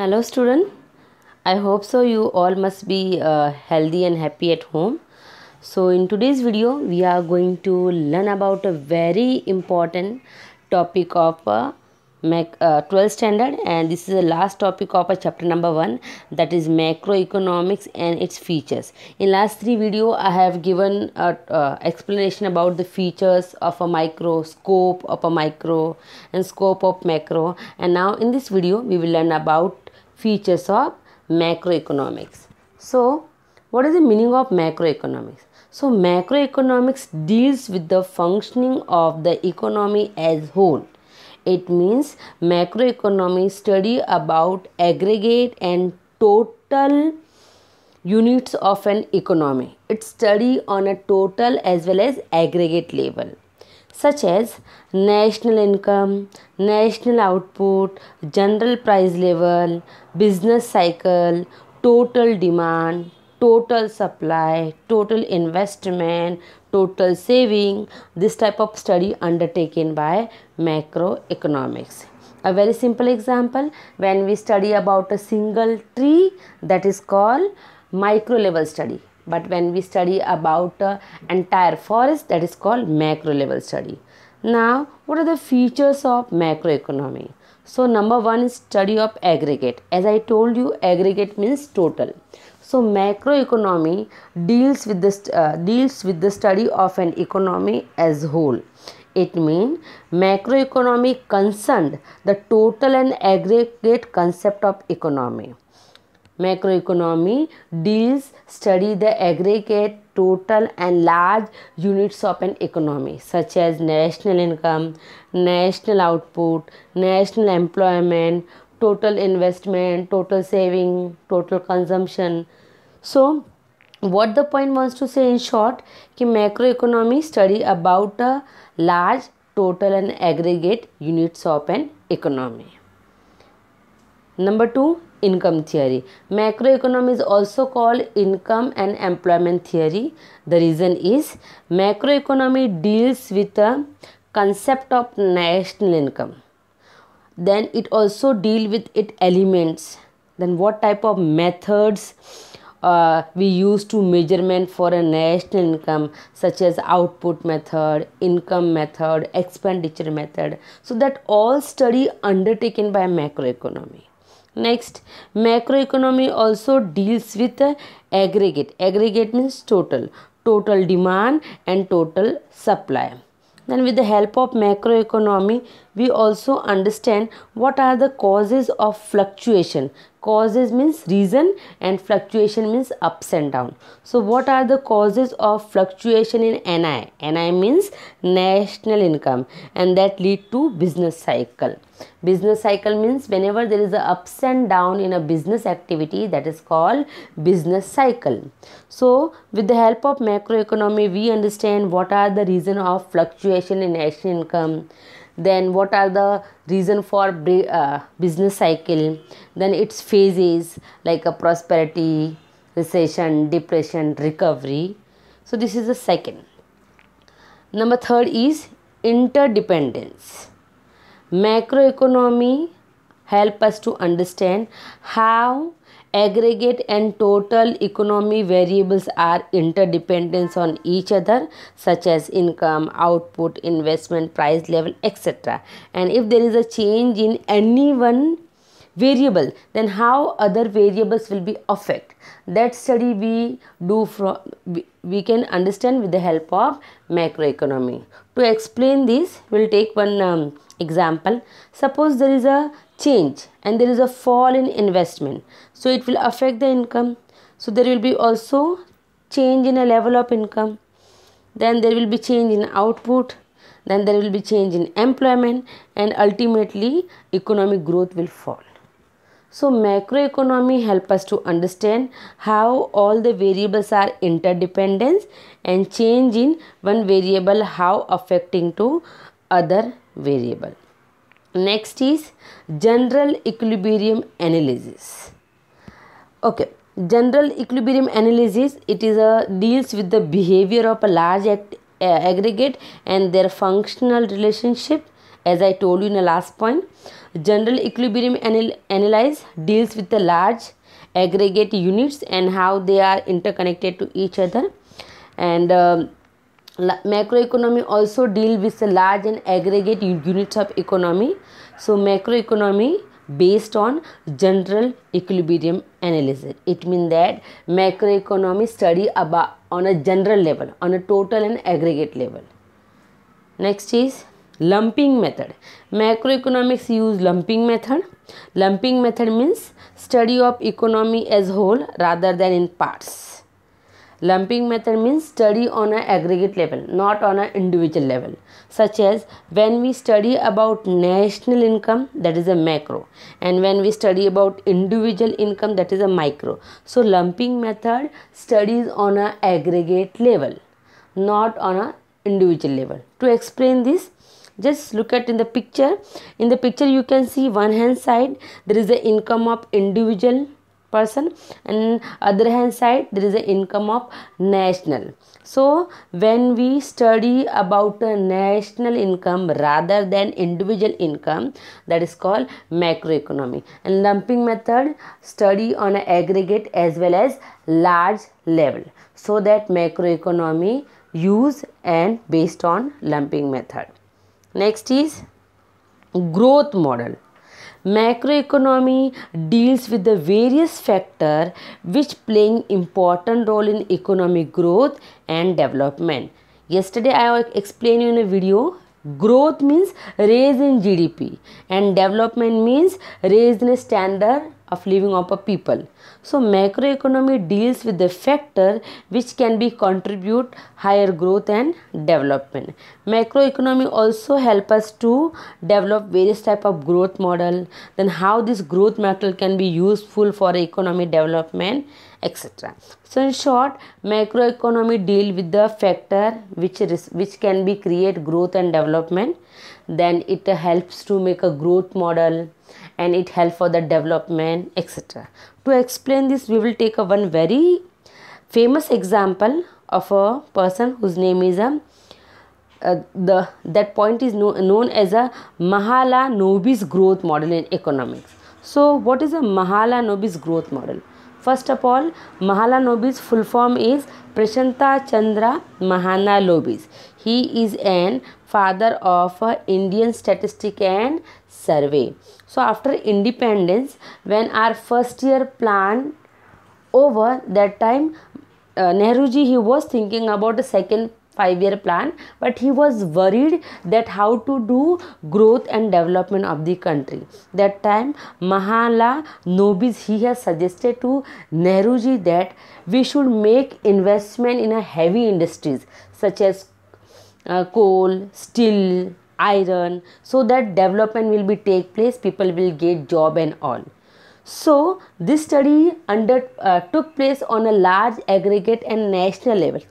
Hello student, I hope so you all must be uh, healthy and happy at home. So in today's video, we are going to learn about a very important topic of uh, uh, 12th standard and this is the last topic of a chapter number 1 that is macroeconomics and its features. In last three video I have given a uh, explanation about the features of a micro, scope of a micro and scope of macro and now in this video we will learn about features of macroeconomics. So, what is the meaning of macroeconomics? So, macroeconomics deals with the functioning of the economy as whole. It means macroeconomics study about aggregate and total units of an economy. It study on a total as well as aggregate level such as national income, national output, general price level, business cycle, total demand, total supply, total investment, total saving, this type of study undertaken by macroeconomics. A very simple example when we study about a single tree that is called micro level study but when we study about uh, entire forest that is called macro level study now what are the features of macroeconomy so number one is study of aggregate as i told you aggregate means total so macroeconomy deals with this uh, deals with the study of an economy as whole it means macroeconomy concerned the total and aggregate concept of economy macroeconomy deals study the aggregate total and large units of an economy such as national income national output national employment total investment total saving total consumption so what the point wants to say in short कि macro economy study about a large total and aggregate units of an economy number 2 income theory macroeconomy is also called income and employment theory the reason is macroeconomy deals with the concept of national income then it also deal with its elements then what type of methods uh, we use to measurement for a national income such as output method income method expenditure method so that all study undertaken by macroeconomy Next, macroeconomy also deals with aggregate. Aggregate means total, total demand and total supply. Then with the help of macroeconomy, we also understand what are the causes of fluctuation causes means reason and fluctuation means ups and down so what are the causes of fluctuation in ni ni means national income and that lead to business cycle business cycle means whenever there is a ups and down in a business activity that is called business cycle so with the help of macroeconomy we understand what are the reason of fluctuation in national income then what are the reason for uh, business cycle then its phases like a prosperity recession depression recovery so this is the second number third is interdependence macroeconomy help us to understand how aggregate and total economy variables are interdependence on each other such as income output investment price level etc and if there is a change in any one variable then how other variables will be affected that study we do from we can understand with the help of macroeconomy to explain this, we'll take one um, example. Suppose there is a change and there is a fall in investment. So it will affect the income. So there will be also change in a level of income. Then there will be change in output. Then there will be change in employment and ultimately economic growth will fall. So macroeconomy help us to understand how all the variables are interdependence and change in one variable how affecting to other variable. Next is general equilibrium analysis. Okay, general equilibrium analysis it is a deals with the behavior of a large act, uh, aggregate and their functional relationship as I told you in the last point General equilibrium anal analysis deals with the large aggregate units and how they are interconnected to each other and um, macroeconomy also deal with the large and aggregate units of economy so macroeconomy based on general equilibrium analysis it means that macroeconomy study about on a general level on a total and aggregate level next is lumping method macroeconomics use lumping method lumping method means study of economy as whole rather than in parts lumping method means study on an aggregate level not on an individual level such as when we study about national income that is a macro and when we study about individual income that is a micro so lumping method studies on an aggregate level not on a individual level to explain this just look at in the picture in the picture you can see one hand side there is the income of individual person and other hand side there is the income of national so when we study about a national income rather than individual income that is called macroeconomy and lumping method study on an aggregate as well as large level so that macroeconomy use and based on lumping method Next is growth model. Macroeconomy deals with the various factors which playing important role in economic growth and development. Yesterday I explained you in a video growth means raise in GDP and development means raise in standard of living of a people. So macroeconomy deals with the factor which can be contribute higher growth and development. Macroeconomy also help us to develop various type of growth model. Then how this growth model can be useful for economy development etc. So in short, macroeconomy deal with the factor which is, which can be create growth and development. Then it helps to make a growth model and it helps for the development etc to explain this we will take a one very famous example of a person whose name is a um, uh, the that point is no, known as a Mahalanobis growth model in economics. So, what is a Mahalanobis growth model? First of all, Mahalanobis full form is Prashanta Chandra Mahanalobis. He is an father of uh, Indian statistic and survey so after independence when our first year plan over that time uh, nehruji he was thinking about the second five year plan but he was worried that how to do growth and development of the country that time mahala nobis he has suggested to nehruji that we should make investment in a heavy industries such as uh, coal steel iron so that development will be take place people will get job and all so this study under uh, took place on a large aggregate and national level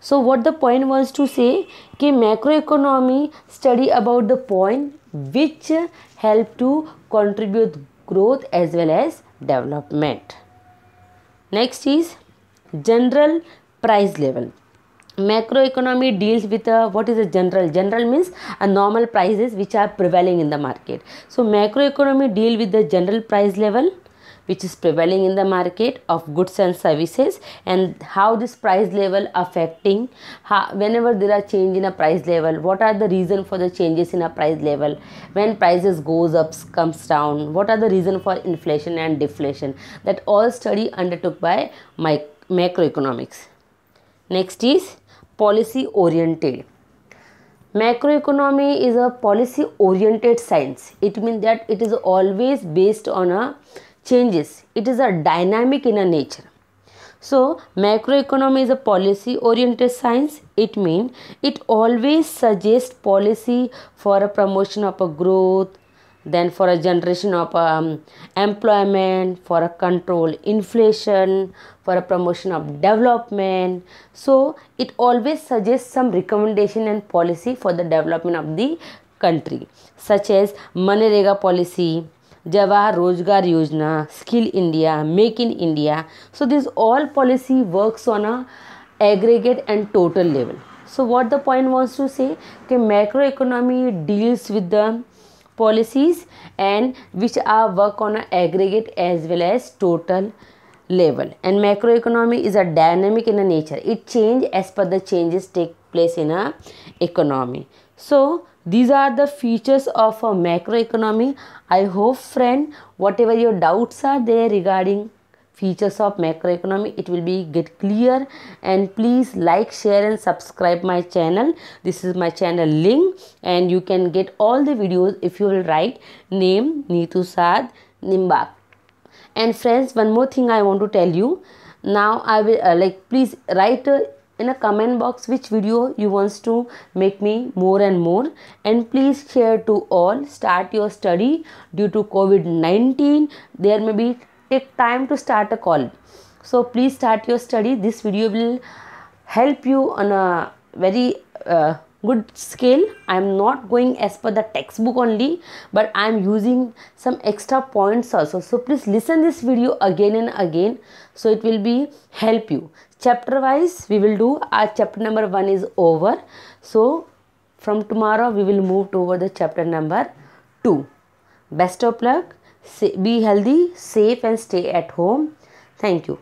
so what the point was to say The macroeconomy study about the point which help to contribute growth as well as development next is general price level macroeconomy deals with a, uh, what is a general general means a normal prices which are prevailing in the market so macroeconomy deal with the general price level which is prevailing in the market of goods and services and how this price level affecting how, whenever there are change in a price level what are the reason for the changes in a price level when prices goes up comes down what are the reason for inflation and deflation that all study undertook by my macroeconomics next is policy oriented macroeconomy is a policy oriented science it means that it is always based on a changes it is a dynamic in a nature so macroeconomy is a policy oriented science it means it always suggests policy for a promotion of a growth then for a generation of um, employment for a control inflation for a promotion of development so it always suggests some recommendation and policy for the development of the country such as manrega policy Jawahar Rojgar Yojana, Skill India, Make in India. So this all policy works on a aggregate and total level. So what the point wants to say? that macroeconomy deals with the policies and which are work on an aggregate as well as total level and macroeconomy is a dynamic in a nature it change as per the changes take place in a economy so these are the features of a macroeconomy i hope friend whatever your doubts are there regarding features of macroeconomy it will be get clear and please like share and subscribe my channel this is my channel link and you can get all the videos if you will write name Neetu Saad Nimbak and friends one more thing I want to tell you now I will uh, like please write uh, in a comment box which video you wants to make me more and more and please share to all start your study due to covid-19 there may be take time to start a call so please start your study this video will help you on a very uh, good scale i am not going as per the textbook only but i am using some extra points also so please listen this video again and again so it will be help you chapter wise we will do our chapter number 1 is over so from tomorrow we will move toward the chapter number 2 best of luck be healthy, safe and stay at home. Thank you.